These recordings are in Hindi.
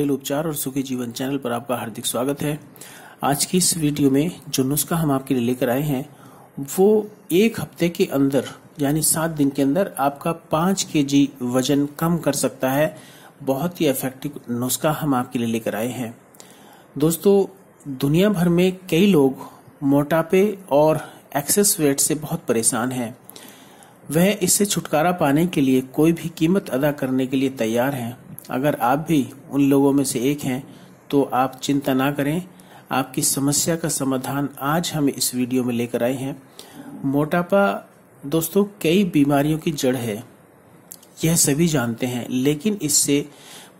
घरेलू उपचार और सुखी जीवन चैनल पर आपका हार्दिक स्वागत है आज की इस वीडियो में जो नुस्खा हम आपके लिए लेकर आए हैं वो एक हफ्ते के अंदर यानी सात दिन के अंदर आपका पांच के जी वजन कम कर सकता है बहुत ही इफेक्टिव नुस्खा हम आपके लिए लेकर आए हैं दोस्तों दुनिया भर में कई लोग मोटापे और एक्सेस वेट से बहुत परेशान हैं वह इससे छुटकारा पाने के लिए कोई भी कीमत अदा करने के लिए तैयार हैं अगर आप भी उन लोगों में से एक हैं तो आप चिंता ना करें आपकी समस्या का समाधान आज हम इस वीडियो में लेकर आए हैं मोटापा दोस्तों कई बीमारियों की जड़ है यह सभी जानते हैं लेकिन इससे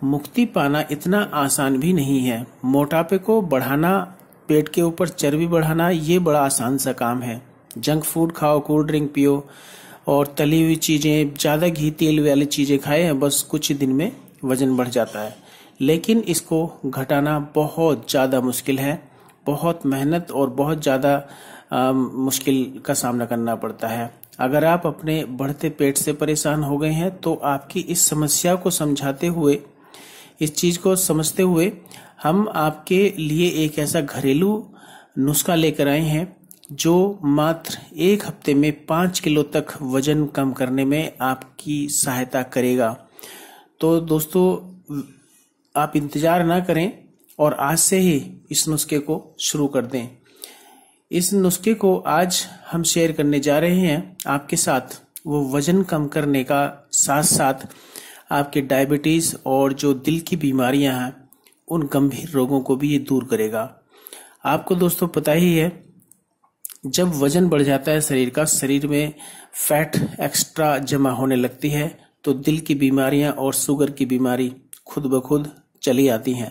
मुक्ति पाना इतना आसान भी नहीं है मोटापे को बढ़ाना पेट के ऊपर चर्बी बढ़ाना ये बड़ा आसान सा काम है जंक फूड खाओ कोल्ड ड्रिंक पियो और तली हुई चीज़ें ज़्यादा घी तेल वाली चीज़ें खाए बस कुछ दिन में वज़न बढ़ जाता है लेकिन इसको घटाना बहुत ज़्यादा मुश्किल है बहुत मेहनत और बहुत ज़्यादा मुश्किल का सामना करना पड़ता है अगर आप अपने बढ़ते पेट से परेशान हो गए हैं तो आपकी इस समस्या को समझाते हुए इस चीज़ को समझते हुए हम आपके लिए एक ऐसा घरेलू नुस्खा लेकर आए हैं जो मात्र एक हफ्ते में पाँच किलो तक वजन कम करने में आपकी सहायता करेगा तो दोस्तों आप इंतज़ार ना करें और आज से ही इस नुस्खे को शुरू कर दें इस नुस्खे को आज हम शेयर करने जा रहे हैं आपके साथ वो वजन कम करने का साथ साथ आपके डायबिटीज़ और जो दिल की बीमारियां हैं उन गंभीर रोगों को भी ये दूर करेगा आपको दोस्तों पता ही है जब वजन बढ़ जाता है शरीर का शरीर में फैट एक्स्ट्रा जमा होने लगती है तो दिल की बीमारियां और शुगर की बीमारी खुद ब खुद चली आती हैं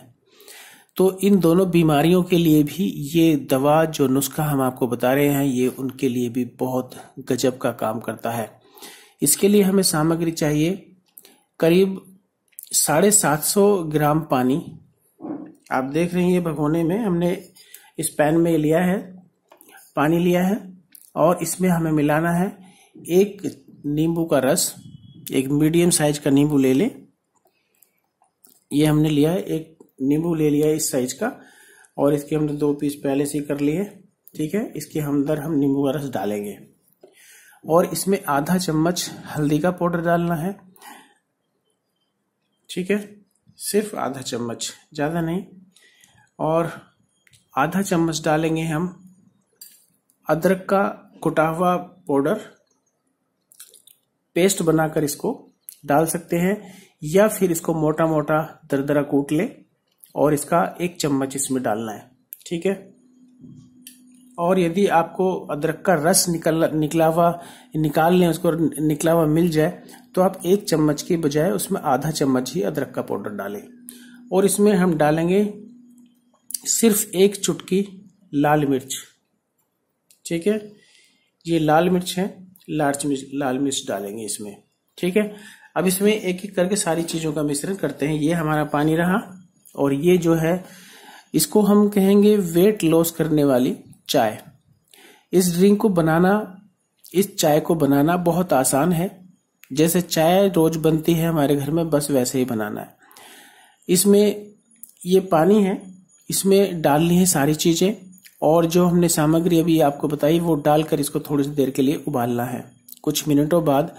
तो इन दोनों बीमारियों के लिए भी ये दवा जो नुस्खा हम आपको बता रहे हैं ये उनके लिए भी बहुत गजब का काम करता है इसके लिए हमें सामग्री चाहिए करीब साढ़े सात सौ ग्राम पानी आप देख रहे हैं ये भगोने में हमने इस पैन में लिया है पानी लिया है और इसमें हमें मिलाना है एक नींबू का रस एक मीडियम साइज का नींबू ले लें ये हमने लिया है एक नींबू ले लिया इस साइज का और इसके हमने दो पीस पहले से कर लिए ठीक है इसके अंदर हम नींबू का रस डालेंगे और इसमें आधा चम्मच हल्दी का पाउडर डालना है ठीक है सिर्फ आधा चम्मच ज़्यादा नहीं और आधा चम्मच डालेंगे हम अदरक का कुटा हुआ पाउडर पेस्ट बनाकर इसको डाल सकते हैं या फिर इसको मोटा मोटा दरदरा कूट ले और इसका एक चम्मच इसमें डालना है ठीक है और यदि आपको अदरक का रस निकल निकलावा निकाल लें उसको निकला हुआ मिल जाए तो आप एक चम्मच के बजाय उसमें आधा चम्मच ही अदरक का पाउडर डालें और इसमें हम डालेंगे सिर्फ एक चुटकी लाल मिर्च ठीक है ये लाल मिर्च है लार्च मिर्च लाल मिर्च डालेंगे इसमें ठीक है अब इसमें एक एक करके सारी चीजों का मिश्रण करते हैं ये हमारा पानी रहा और ये जो है इसको हम कहेंगे वेट लॉस करने वाली चाय इस ड्रिंक को बनाना इस चाय को बनाना बहुत आसान है जैसे चाय रोज बनती है हमारे घर में बस वैसे ही बनाना है इसमें ये पानी है इसमें डालनी है सारी चीजें और जो हमने सामग्री अभी आपको बताई वो डालकर इसको थोड़ी सी देर के लिए उबालना है कुछ मिनटों बाद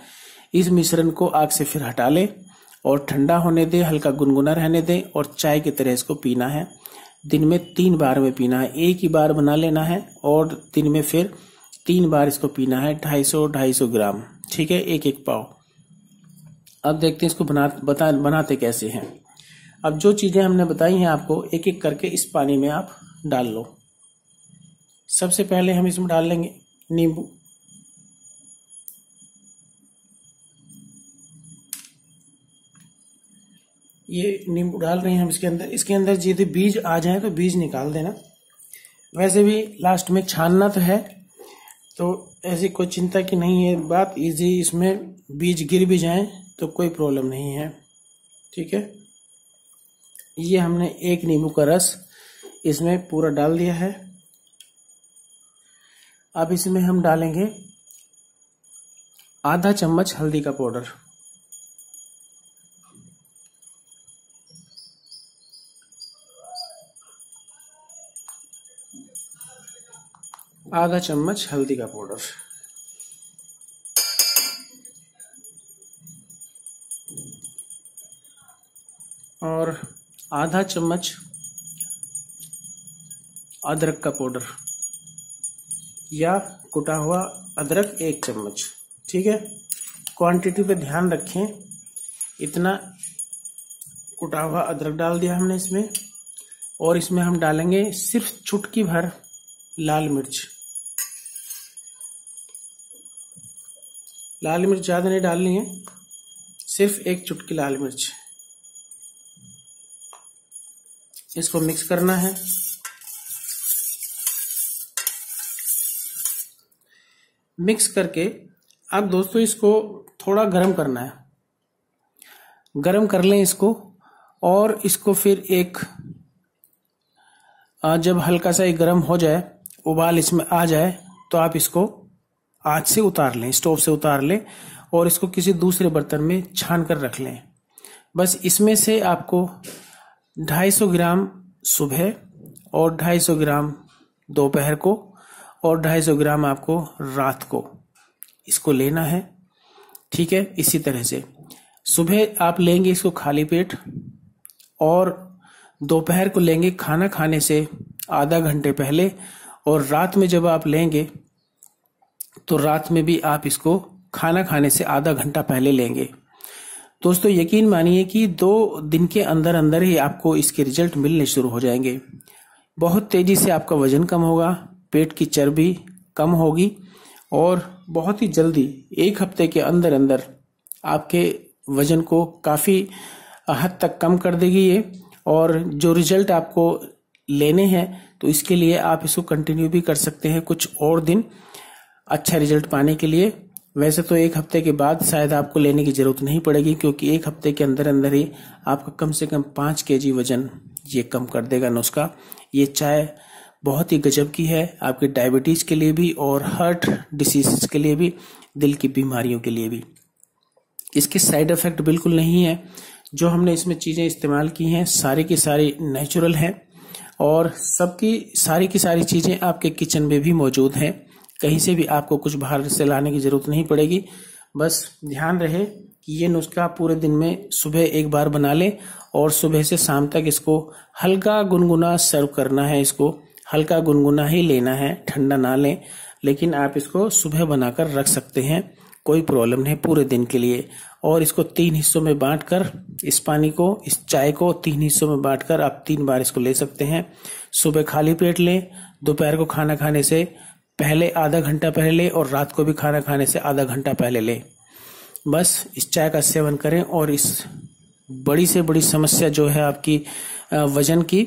इस मिश्रण को आग से फिर हटा लें और ठंडा होने दें हल्का गुनगुना रहने दें और चाय की तरह इसको पीना है दिन में तीन बार में पीना है एक ही बार बना लेना है और दिन में फिर तीन बार इसको पीना है ढाई सौ ढाई सौ ग्राम ठीक है एक एक पाव अब देखते हैं इसको बना बता बनाते कैसे हैं अब जो चीज़ें हमने बताई हैं आपको एक एक करके इस पानी में आप डाल लो सबसे पहले हम इसमें डाल लेंगे नींबू ये नींबू डाल रहे हैं हम इसके अंदर इसके अंदर यदि बीज आ जाए तो बीज निकाल देना वैसे भी लास्ट में छानना तो है तो ऐसी कोई चिंता की नहीं है बात इजी इसमें बीज गिर भी जाए तो कोई प्रॉब्लम नहीं है ठीक है ये हमने एक नींबू का रस इसमें पूरा डाल दिया है अब इसमें हम डालेंगे आधा चम्मच हल्दी का पाउडर आधा चम्मच हल्दी का पाउडर और आधा चम्मच अदरक का पाउडर या कुटा हुआ अदरक एक चम्मच ठीक है क्वांटिटी पे ध्यान रखें इतना कुटा हुआ अदरक डाल दिया हमने इसमें और इसमें हम डालेंगे सिर्फ चुटकी भर लाल मिर्च लाल मिर्च ज़्यादा नहीं डालनी है सिर्फ एक चुटकी लाल मिर्च इसको मिक्स करना है मिक्स करके अब दोस्तों इसको थोड़ा गर्म करना है गर्म कर लें इसको और इसको फिर एक जब हल्का सा ये गर्म हो जाए उबाल इसमें आ जाए तो आप इसको आँच से उतार लें स्टोव से उतार लें और इसको किसी दूसरे बर्तन में छान कर रख लें बस इसमें से आपको 250 ग्राम सुबह और 250 ग्राम दोपहर को और ढाई सौ ग्राम आपको रात को इसको लेना है ठीक है इसी तरह से सुबह आप लेंगे इसको खाली पेट और दोपहर को लेंगे खाना खाने से आधा घंटे पहले और रात में जब आप लेंगे तो रात में भी आप इसको खाना खाने से आधा घंटा पहले लेंगे दोस्तों यकीन मानिए कि दो दिन के अंदर अंदर ही आपको इसके रिजल्ट मिलने शुरू हो जाएंगे बहुत तेजी से आपका वजन कम होगा पेट की चर्बी कम होगी और बहुत ही जल्दी एक हफ्ते के अंदर अंदर आपके वजन को काफ़ी हद तक कम कर देगी ये और जो रिजल्ट आपको लेने हैं तो इसके लिए आप इसको कंटिन्यू भी कर सकते हैं कुछ और दिन अच्छा रिजल्ट पाने के लिए वैसे तो एक हफ्ते के बाद शायद आपको लेने की ज़रूरत नहीं पड़ेगी क्योंकि एक हफ्ते के अंदर अंदर ही आपका कम से कम पाँच के वजन ये कम कर देगा नुस्खा ये चाय बहुत ही गजब की है आपके डायबिटीज़ के लिए भी और हार्ट डिसीज के लिए भी दिल की बीमारियों के लिए भी इसके साइड इफ़ेक्ट बिल्कुल नहीं है जो हमने इसमें चीज़ें इस्तेमाल की हैं सारी की सारी नेचुरल हैं और सबकी सारी की सारी चीज़ें आपके किचन में भी मौजूद हैं कहीं से भी आपको कुछ बाहर से लाने की ज़रूरत नहीं पड़ेगी बस ध्यान रहे कि ये नुस्खा पूरे दिन में सुबह एक बार बना लें और सुबह से शाम तक इसको हल्का गुनगुना सर्व करना है इसको हल्का गुनगुना ही लेना है ठंडा ना लें लेकिन आप इसको सुबह बनाकर रख सकते हैं कोई प्रॉब्लम नहीं पूरे दिन के लिए और इसको तीन हिस्सों में बांट कर इस पानी को इस चाय को तीन हिस्सों में बांट कर आप तीन बार इसको ले सकते हैं सुबह खाली पेट लें दोपहर को खाना खाने से पहले आधा घंटा पहले लें और रात को भी खाना खाने से आधा घंटा पहले लें बस इस चाय का सेवन करें और इस बड़ी से बड़ी समस्या जो है आपकी वजन की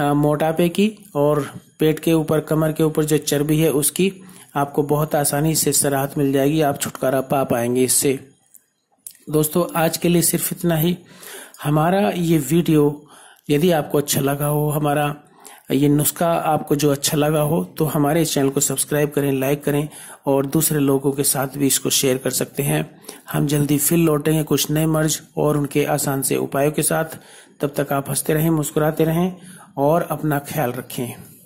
मोटापे की और पेट के ऊपर कमर के ऊपर जो चर्बी है उसकी आपको बहुत आसानी से सराहत मिल जाएगी आप छुटकारा पा पाएंगे इससे दोस्तों आज के लिए सिर्फ इतना ही हमारा ये वीडियो यदि आपको अच्छा लगा हो हमारा ये नुस्खा आपको जो अच्छा लगा हो तो हमारे चैनल को सब्सक्राइब करें लाइक करें और दूसरे लोगों के साथ भी इसको शेयर कर सकते हैं हम जल्दी फिर लौटेंगे कुछ नए मर्ज और उनके आसान से उपायों के साथ तब तक आप हंसते रहें मुस्कुराते रहें और अपना ख्याल रखें